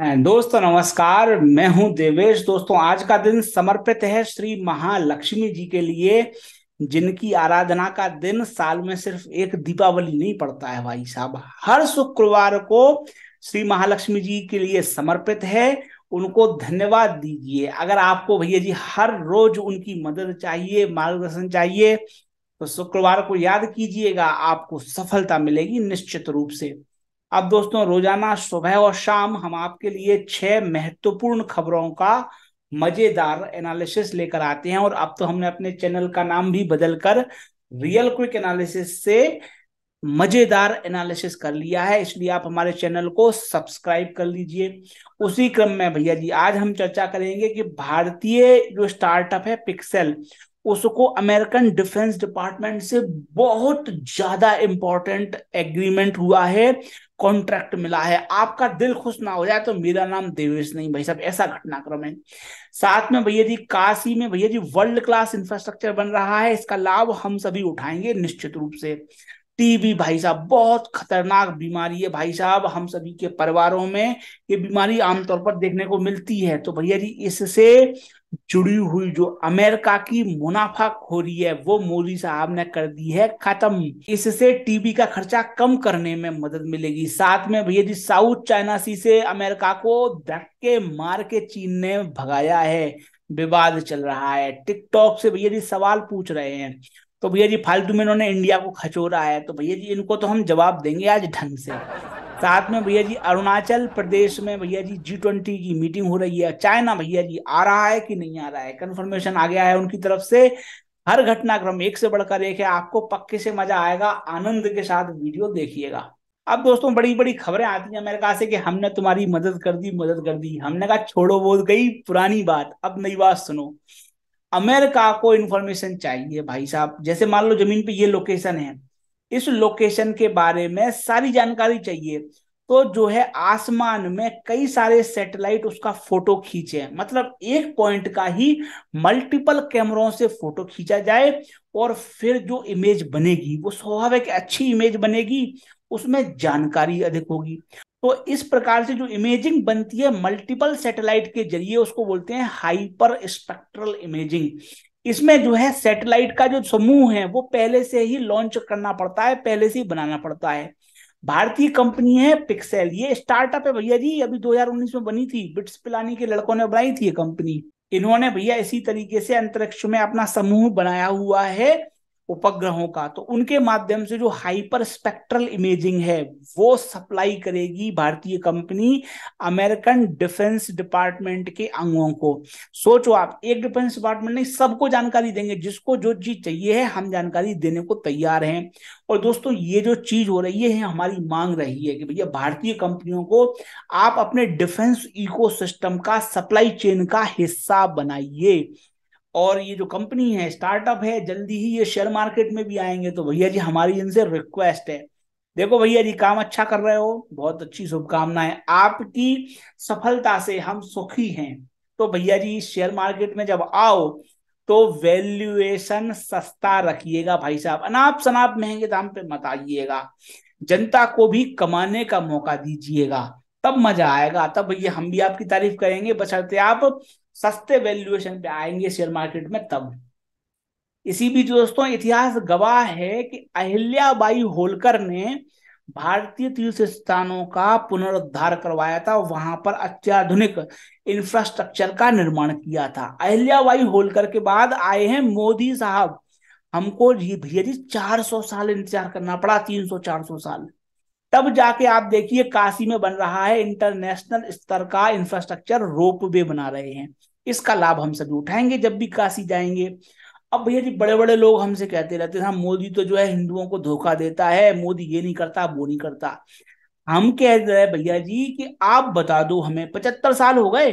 दोस्तों नमस्कार मैं हूं देवेश दोस्तों आज का दिन समर्पित है श्री महालक्ष्मी जी के लिए जिनकी आराधना का दिन साल में सिर्फ एक दीपावली नहीं पड़ता है भाई साहब हर शुक्रवार को श्री महालक्ष्मी जी के लिए समर्पित है उनको धन्यवाद दीजिए अगर आपको भैया जी हर रोज उनकी मदद चाहिए मार्गदर्शन चाहिए तो शुक्रवार को याद कीजिएगा आपको सफलता मिलेगी निश्चित रूप से अब दोस्तों रोजाना सुबह और शाम हम आपके लिए छह महत्वपूर्ण खबरों का मजेदार एनालिसिस लेकर आते हैं और अब तो हमने अपने चैनल का नाम भी बदलकर रियल क्विक एनालिसिस से मजेदार एनालिसिस कर लिया है इसलिए आप हमारे चैनल को सब्सक्राइब कर लीजिए उसी क्रम में भैया जी आज हम चर्चा करेंगे कि भारतीय जो स्टार्टअप है पिक्सेल उसको अमेरिकन डिफेंस डिपार्टमेंट से बहुत ज्यादा इंपॉर्टेंट एग्रीमेंट हुआ है कॉन्ट्रैक्ट मिला है आपका दिल खुश ना हो जाए तो मेरा नाम देवेश नहीं भाई साहब ऐसा घटनाक्रम है साथ में भैया जी काशी में भैया जी वर्ल्ड क्लास इंफ्रास्ट्रक्चर बन रहा है इसका लाभ हम सभी उठाएंगे निश्चित रूप से टीबी भाई साहब बहुत खतरनाक बीमारी है भाई साहब हम सभी के परिवारों में ये बीमारी आमतौर पर देखने को मिलती है तो भैया जी इससे जुड़ी हुई जो अमेरिका की मुनाफा खोरी रही है वो मोदी साहब ने कर दी है खत्म इससे टीबी का खर्चा कम करने में मदद मिलेगी साथ में भैया जी साउथ चाइना सी से अमेरिका को धक्के मार के चीन ने भगाया है विवाद चल रहा है टिकटॉक से भैया जी सवाल पूछ रहे हैं तो भैया जी फालतू में इन्होंने इंडिया को खचोरा है तो भैया जी इनको तो हम जवाब देंगे आज ढंग से साथ में भैया जी अरुणाचल प्रदेश में भैया जी जी ट्वेंटी की मीटिंग हो रही है चाइना भैया जी आ रहा है कि नहीं आ रहा है कंफर्मेशन आ गया है उनकी तरफ से हर घटनाक्रम एक से बढ़कर एक है आपको पक्के से मजा आएगा आनंद के साथ वीडियो देखिएगा अब दोस्तों बड़ी बड़ी खबरें आती हैं अमेरिका से कि हमने तुम्हारी मदद कर दी मदद कर दी हमने कहा छोड़ो वो गई पुरानी बात अब नई बात सुनो अमेरिका को इन्फॉर्मेशन चाहिए भाई साहब जैसे मान लो जमीन पे ये लोकेशन है इस लोकेशन के बारे में सारी जानकारी चाहिए तो जो है आसमान में कई सारे सैटेलाइट उसका फोटो खींचे मतलब एक पॉइंट का ही मल्टीपल कैमरों से फोटो खींचा जाए और फिर जो इमेज बनेगी वो स्वाभाविक अच्छी इमेज बनेगी उसमें जानकारी अधिक होगी तो इस प्रकार से जो इमेजिंग बनती है मल्टीपल सैटेलाइट के जरिए उसको बोलते हैं हाइपर स्पेक्ट्रल इमेजिंग इसमें जो है सैटेलाइट का जो समूह है वो पहले से ही लॉन्च करना पड़ता है पहले से ही बनाना पड़ता है भारतीय कंपनी है पिक्सेल ये स्टार्टअप है भैया जी अभी 2019 में बनी थी बिट्स पिलानी के लड़कों ने बनाई थी ये कंपनी इन्होंने भैया इसी तरीके से अंतरिक्ष में अपना समूह बनाया हुआ है उपग्रहों का तो उनके माध्यम से जो हाइपर स्पेक्ट्रल इमेजिंग है वो सप्लाई करेगी भारतीय कंपनी अमेरिकन डिफेंस डिपार्टमेंट के अंगों को सोचो आप एक डिफेंस डिपार्टमेंट नहीं सबको जानकारी देंगे जिसको जो चीज चाहिए है हम जानकारी देने को तैयार हैं और दोस्तों ये जो चीज हो रही है हमारी मांग रही है कि भैया भारतीय कंपनियों को आप अपने डिफेंस इकोसिस्टम का सप्लाई चेन का हिस्सा बनाइए और ये जो कंपनी है स्टार्टअप है जल्दी ही ये शेयर मार्केट में भी आएंगे तो भैया जी हमारी इनसे रिक्वेस्ट है देखो भैया जी काम अच्छा कर रहे हो बहुत अच्छी शुभकामनाएं आपकी सफलता से हम सुखी हैं तो भैया जी शेयर मार्केट में जब आओ तो वैल्यूएशन सस्ता रखिएगा भाई साहब अनाप शनाप महंगे दाम पे मत आइएगा जनता को भी कमाने का मौका दीजिएगा तब मजा आएगा तब भैया हम भी आपकी तारीफ करेंगे बचाते आप सस्ते वैल्यूएशन पे आएंगे शेयर मार्केट में तब इसी बीच दोस्तों इतिहास गवाह है कि अहिल्याबाई होलकर ने भारतीय तीर्थ स्थानों का पुनरुद्धार करवाया था वहां पर अत्याधुनिक इंफ्रास्ट्रक्चर का निर्माण किया था अहिल्याबाई होलकर के बाद आए हैं मोदी साहब हमको भैया जी चार सौ साल इंतजार करना पड़ा तीन सौ चार सौ साल तब जाके आप देखिए काशी में बन रहा है इंटरनेशनल स्तर का इंफ्रास्ट्रक्चर रोप वे बना रहे हैं इसका लाभ हम सभी उठाएंगे जब भी काशी जाएंगे अब भैया जी बड़े बड़े लोग हमसे कहते रहते हैं हाँ मोदी तो जो है हिंदुओं को धोखा देता है मोदी ये नहीं करता वो नहीं करता हम कह रहे हैं भैया जी कि आप बता दो हमें पचहत्तर साल हो गए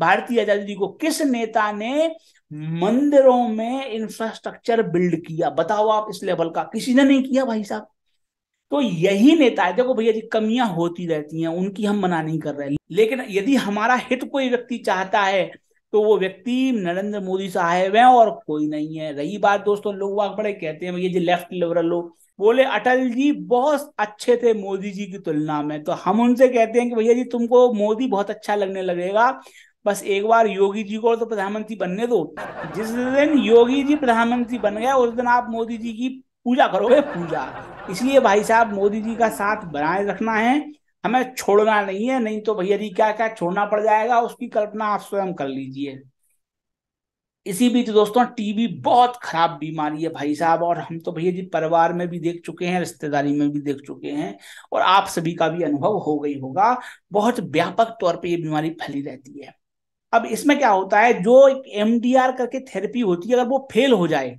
भारतीय आजादी को किस नेता ने मंदिरों में इंफ्रास्ट्रक्चर बिल्ड किया बताओ आप इस लेवल का किसी ने नहीं किया भाई साहब तो यही नेता है देखो भैया जी कमियां होती रहती हैं उनकी हम मना नहीं कर रहे लेकिन यदि हमारा हित कोई व्यक्ति चाहता है तो वो व्यक्ति नरेंद्र मोदी साहेब हैं और कोई नहीं है रही बात दोस्तों लोग वहां बड़े कहते हैं भैया जी लेफ्ट लिबरल लोग बोले अटल जी बहुत अच्छे थे मोदी जी की तुलना में तो हम उनसे कहते हैं कि भैया जी तुमको मोदी बहुत अच्छा लगने लगेगा बस एक बार योगी जी को तो प्रधानमंत्री बनने दो जिस दिन योगी जी प्रधानमंत्री बन गया उस दिन आप मोदी जी की पूजा करोगे पूजा इसलिए भाई साहब मोदी जी का साथ बनाए रखना है हमें छोड़ना नहीं है नहीं तो भैया जी क्या क्या छोड़ना पड़ जाएगा उसकी कल्पना आप स्वयं कर लीजिए इसी बीच दोस्तों टीबी बहुत खराब बीमारी है भाई साहब और हम तो भैया जी परिवार में भी देख चुके हैं रिश्तेदारी में भी देख चुके हैं और आप सभी का भी अनुभव हो गई होगा बहुत व्यापक तौर पे ये बीमारी फैली रहती है अब इसमें क्या होता है जो एक एमडीआर करके थेरेपी होती है अगर वो फेल हो जाए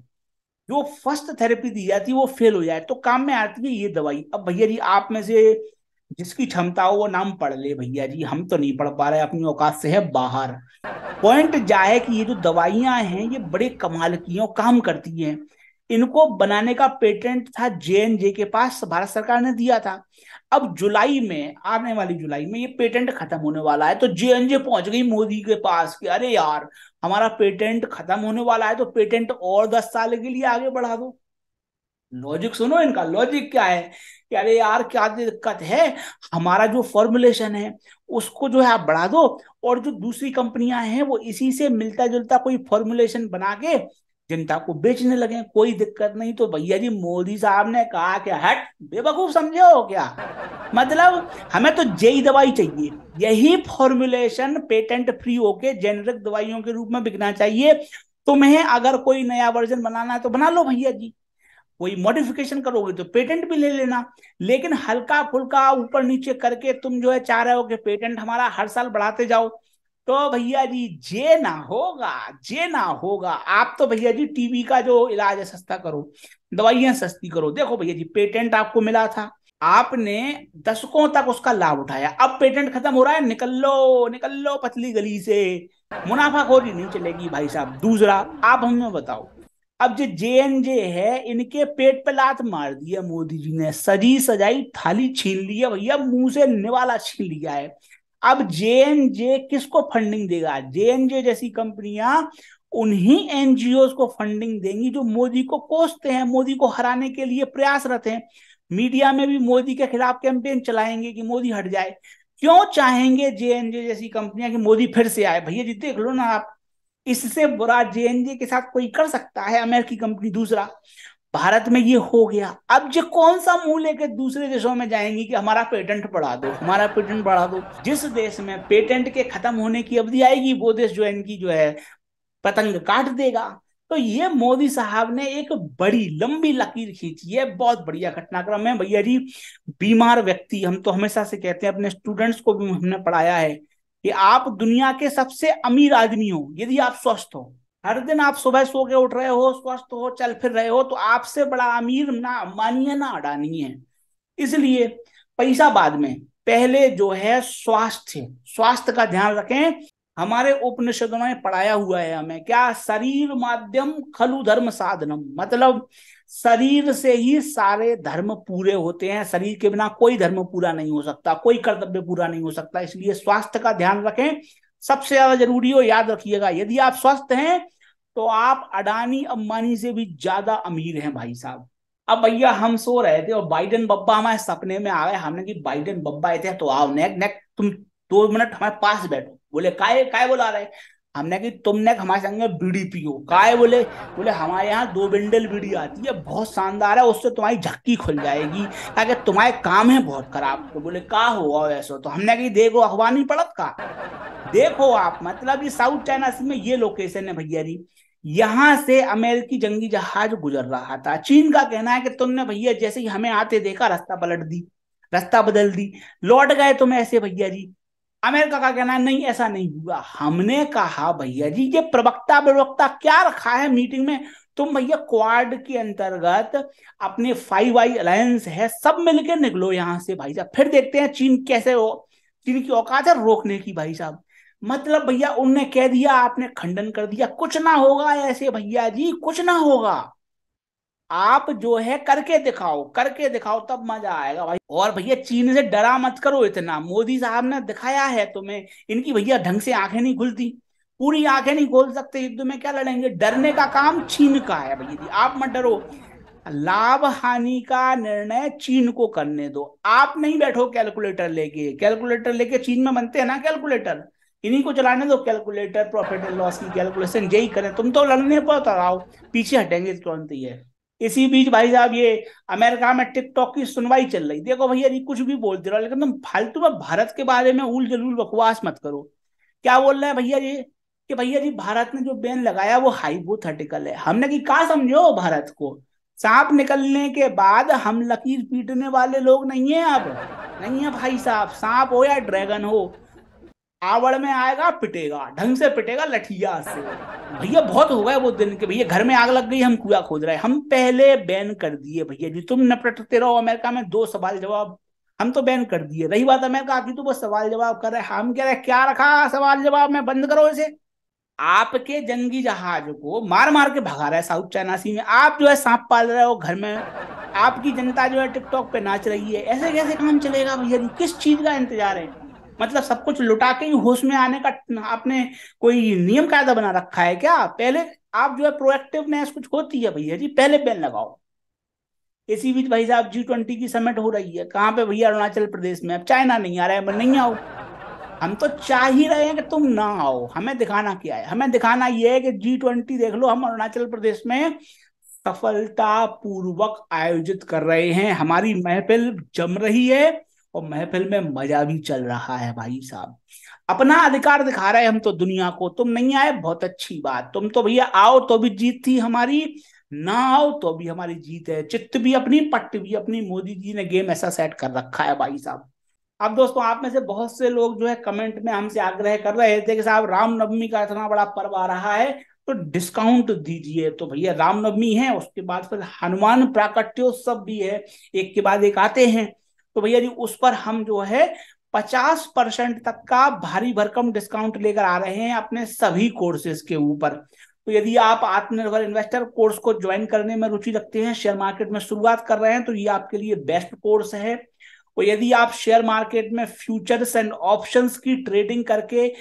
जो फर्स्ट थेरेपी दी जाती है वो फेल हो जाए तो काम में आती है ये दवाई अब भैया जी आप में से जिसकी क्षमता हो वो नाम पढ़ ले भैया जी हम तो नहीं पढ़ पा रहे अपनी औकात से है बाहर पॉइंट जा है कि ये जो दवाइयां हैं ये बड़े कमाल की हैं काम करती हैं इनको बनाने का पेटेंट था जे जे के पास भारत सरकार ने दिया था अब जुलाई में आने वाली जुलाई में ये पेटेंट खत्म होने वाला है तो जे एन जे पहुंच गई मोदी के पास कि अरे यार हमारा पेटेंट खत्म होने वाला है तो पेटेंट और दस साल के लिए आगे बढ़ा दो लॉजिक सुनो इनका लॉजिक क्या है कि अरे यार क्या दिक्कत है हमारा जो फॉर्मुलेशन है उसको जो है आप बढ़ा दो और जो दूसरी कंपनियां हैं वो इसी से मिलता जुलता कोई फॉर्मुलेशन बना के जनता को बेचने लगे कोई दिक्कत नहीं तो भैया जी मोदी साहब ने कहा कि हट बेवकूफ समझे हो क्या मतलब हमें तो जेई दवाई चाहिए यही फॉर्मुलेशन पेटेंट फ्री होके जेनरिक दवाइयों के रूप में बिकना चाहिए तुम्हें अगर कोई नया वर्जन बनाना है तो बना लो भैया जी कोई मॉडिफिकेशन करोगे तो पेटेंट भी ले लेना लेकिन हल्का फुल्का ऊपर नीचे करके तुम जो है चाह रहे हो कि पेटेंट हमारा हर साल बढ़ाते जाओ तो भैया जी जे ना होगा जे ना होगा आप तो भैया जी टीबी का जो इलाज है सस्ता करो दवाइयां सस्ती करो देखो भैया जी पेटेंट आपको मिला था आपने दशकों तक उसका लाभ उठाया अब पेटेंट खत्म हो रहा है निकल लो निकल लो पतली गली से खोरी नहीं चलेगी भाई साहब दूसरा आप हमें बताओ अब जो जे एन जे है इनके पेट पे लात मार दिया मोदी जी ने सजी सजाई थाली छीन ली है भैया मुंह से निवाला छीन लिया है अब जे एन जे किसको फंडिंग देगा जे एन जे जैसी कंपनियां उन्हीं एनजीओ को फंडिंग देंगी जो मोदी को कोसते हैं मोदी को हराने के लिए प्रयासरत हैं मीडिया में भी मोदी के खिलाफ कैंपेन चलाएंगे कि मोदी हट जाए क्यों चाहेंगे जे एन जे जैसी कंपनियां कि मोदी फिर से आए भैया जी देख लो ना आप इससे बुरा जेएनजी के साथ कोई कर सकता है अमेरिकी कंपनी दूसरा भारत में ये हो गया अब जो कौन सा मुंह लेके दूसरे देशों में जाएंगी कि हमारा पेटेंट बढ़ा दो हमारा पेटेंट बढ़ा दो जिस देश में पेटेंट के खत्म होने की अवधि आएगी वो देश जो है इनकी जो है पतंग काट देगा तो ये मोदी साहब ने एक बड़ी लंबी लकीर खींची है बहुत बढ़िया घटनाक्रम है भैया जी बीमार व्यक्ति हम तो हमेशा से कहते हैं अपने स्टूडेंट्स को भी हमने पढ़ाया है कि आप दुनिया के सबसे अमीर आदमी हो यदि आप स्वस्थ हो हर दिन आप सुबह सो के उठ रहे हो स्वस्थ हो चल फिर रहे हो तो आपसे बड़ा अमीर ना अंबानी ना अडानी है इसलिए पैसा बाद में पहले जो है स्वास्थ्य स्वास्थ्य का ध्यान रखें हमारे उपनिषदों में पढ़ाया हुआ है हमें क्या शरीर माध्यम खलु धर्म साधनम मतलब शरीर से ही सारे धर्म पूरे होते हैं शरीर के बिना कोई धर्म पूरा नहीं हो सकता कोई कर्तव्य पूरा नहीं हो सकता इसलिए स्वास्थ्य का ध्यान रखें सबसे ज्यादा जरूरी हो याद रखिएगा यदि आप स्वस्थ हैं तो आप अडानी अंबानी से भी ज्यादा अमीर हैं भाई साहब अब भैया हम सो रहे थे और बाइडन बब्बा हमारे सपने में आ गए हमने की बाइडन बब्बा आए थे तो आओ नेक नेक तुम दो मिनट हमारे पास बैठो बोले काय काय बोला रहे हमने कि तुमने हमारे संग में बीड़ी पियो काय बोले बोले हमारे यहाँ दो बिंडल बीड़ी आती है बहुत शानदार है उससे तुम्हारी झक्की खुल जाएगी ताकि तुम्हारे काम है बहुत खराब तो बोले का हुआ ऐसा तो हमने कि देखो अखबार नहीं पड़त का देखो आप मतलब ये साउथ चाइना सी में ये लोकेशन है भैया जी यहाँ से अमेरिकी जंगी जहाज गुजर रहा था चीन का कहना है कि तुमने भैया जैसे ही हमें आते देखा रास्ता पलट दी रास्ता बदल दी लौट गए तुम ऐसे भैया जी अमेरिका का कहना नहीं ऐसा नहीं हुआ हमने कहा भैया जी ये प्रवक्ता प्रवक्ता क्या रखा है मीटिंग में तुम भैया क्वाड के अंतर्गत अपने फाइव आई अलायंस है सब मिलकर निकलो यहाँ से भाई साहब फिर देखते हैं चीन कैसे हो चीन की औकात है रोकने की भाई साहब मतलब भैया उनने कह दिया आपने खंडन कर दिया कुछ ना होगा ऐसे भैया जी कुछ ना होगा आप जो है करके दिखाओ करके दिखाओ तब मजा आएगा भाई और भैया चीन से डरा मत करो इतना मोदी साहब ने दिखाया है तुम्हें इनकी भैया ढंग से आंखें नहीं खुलती पूरी आंखें नहीं खोल सकते युद्ध में क्या लड़ेंगे डरने का काम चीन का है भैया जी आप मत डरो लाभ हानि का निर्णय चीन को करने दो आप नहीं बैठो कैलकुलेटर लेके कैलकुलेटर लेके चीन में बनते हैं ना कैलकुलेटर इन्हीं को चलाने दो कैलकुलेटर प्रॉफिट एंड लॉस की कैलकुलेशन यही करें तुम तो लड़ने पर आओ पीछे हटेंगे तुरंत ही है इसी बीच भाई साहब ये अमेरिका में टिकटॉक की सुनवाई चल रही देखो भैया ये कुछ भी बोलते रहो लेकिन तुम फालतू में भारत के बारे में उल जलूल बकवास मत करो क्या बोल रहे हैं भैया जी कि भैया जी भारत ने जो बैन लगाया वो हाइपोथेटिकल है हमने की कहा समझो भारत को सांप निकलने के बाद हम लकीर पीटने वाले लोग नहीं है अब नहीं है भाई साहब सांप हो या ड्रैगन हो आवड़ में आएगा पिटेगा ढंग से पिटेगा लठिया से भैया बहुत हो गया वो दिन के भैया घर में आग लग गई हम कुआ खोद रहे हम पहले बैन कर दिए भैया जी तुम नपटते रहो अमेरिका में दो सवाल जवाब हम तो बैन कर दिए रही बात अमेरिका आती तो वो सवाल जवाब कर रहे हम कह रहे क्या रखा सवाल जवाब में बंद करो इसे आपके जंगी जहाज को मार मार के भगा रहा है साउथ चाइना सी में आप जो है सांप पाल रहे हो घर में आपकी जनता जो है टिकटॉक पे नाच रही है ऐसे कैसे काम चलेगा भैया किस चीज का इंतजार है मतलब सब कुछ लुटा के ही होश में आने का आपने कोई नियम कायदा बना रखा है क्या पहले आप जो है प्रोएक्टिवनेस कुछ होती है भैया जी पहले बैन लगाओ इसी बीच भाई साहब जी ट्वेंटी की समिट हो रही है कहाँ पे भैया अरुणाचल प्रदेश में अब चाइना नहीं आ रहा है नहीं आओ हम तो चाह ही रहे हैं कि तुम ना आओ हमें दिखाना क्या है हमें दिखाना यह है कि जी ट्वेंटी देख लो हम अरुणाचल प्रदेश में सफलता पूर्वक आयोजित कर रहे हैं हमारी महफिल जम रही है और महफिल में मजा भी चल रहा है भाई साहब अपना अधिकार दिखा रहे हम तो दुनिया को तुम नहीं आए बहुत अच्छी बात तुम तो भैया आओ तो भी जीत थी हमारी ना आओ तो भी हमारी जीत है चित्त भी अपनी पट्ट भी अपनी मोदी जी ने गेम ऐसा सेट कर रखा है भाई साहब अब दोस्तों आप में से बहुत से लोग जो है कमेंट में हमसे आग्रह कर रहे थे कि साहब रामनवमी का इतना बड़ा पर्व आ रहा है तो डिस्काउंट दीजिए तो भैया रामनवमी है उसके बाद फिर हनुमान प्राकट्योत्सव भी है एक के बाद एक आते हैं तो भैया जी उस पर हम जो है पचास परसेंट तक का भारी भरकम डिस्काउंट लेकर आ रहे हैं अपने सभी कोर्सेज के ऊपर तो यदि आप आत्मनिर्भर इन्वेस्टर कोर्स को ज्वाइन करने में रुचि रखते हैं शेयर मार्केट में शुरुआत कर रहे हैं तो ये आपके लिए बेस्ट कोर्स है और यदि आप शेयर मार्केट में फ्यूचर्स एंड ऑप्शंस की ट्रेडिंग करके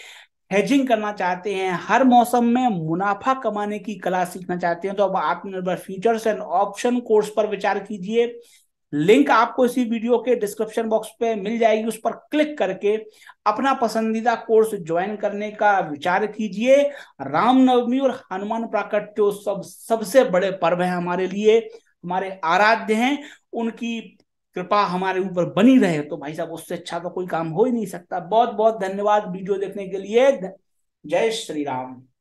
हेजिंग करना चाहते हैं हर मौसम में मुनाफा कमाने की कला सीखना चाहते हैं तो अब आत्मनिर्भर फ्यूचर्स एंड ऑप्शन कोर्स पर विचार कीजिए लिंक आपको इसी वीडियो के डिस्क्रिप्शन बॉक्स पे मिल जाएगी उस पर क्लिक करके अपना पसंदीदा कोर्स ज्वाइन करने का विचार कीजिए रामनवमी और हनुमान प्राकट्योत्सव सब, सबसे बड़े पर्व है हमारे लिए हमारे आराध्य हैं उनकी कृपा हमारे ऊपर बनी रहे तो भाई साहब उससे अच्छा तो कोई काम हो ही नहीं सकता बहुत बहुत धन्यवाद वीडियो देखने के लिए जय श्री राम